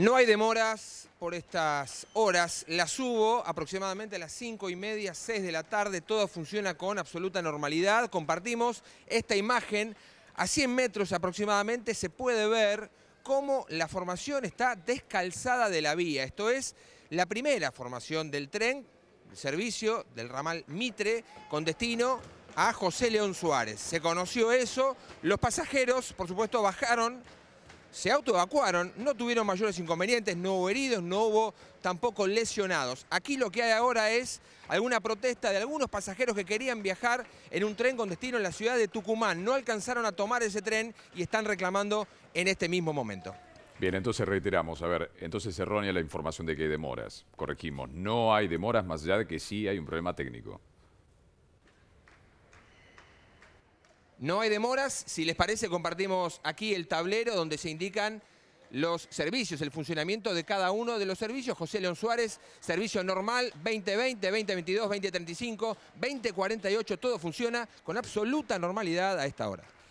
No hay demoras por estas horas. Las subo aproximadamente a las 5 y media, 6 de la tarde. Todo funciona con absoluta normalidad. Compartimos esta imagen. A 100 metros aproximadamente se puede ver cómo la formación está descalzada de la vía. Esto es la primera formación del tren, el servicio del ramal Mitre, con destino a José León Suárez. Se conoció eso. Los pasajeros, por supuesto, bajaron se autoevacuaron, no tuvieron mayores inconvenientes, no hubo heridos, no hubo tampoco lesionados. Aquí lo que hay ahora es alguna protesta de algunos pasajeros que querían viajar en un tren con destino en la ciudad de Tucumán. No alcanzaron a tomar ese tren y están reclamando en este mismo momento. Bien, entonces reiteramos, a ver, entonces errónea la información de que hay demoras. Corregimos, no hay demoras más allá de que sí hay un problema técnico. No hay demoras. Si les parece, compartimos aquí el tablero donde se indican los servicios, el funcionamiento de cada uno de los servicios. José León Suárez, servicio normal 2020, 2022, 2035, 2048, todo funciona con absoluta normalidad a esta hora.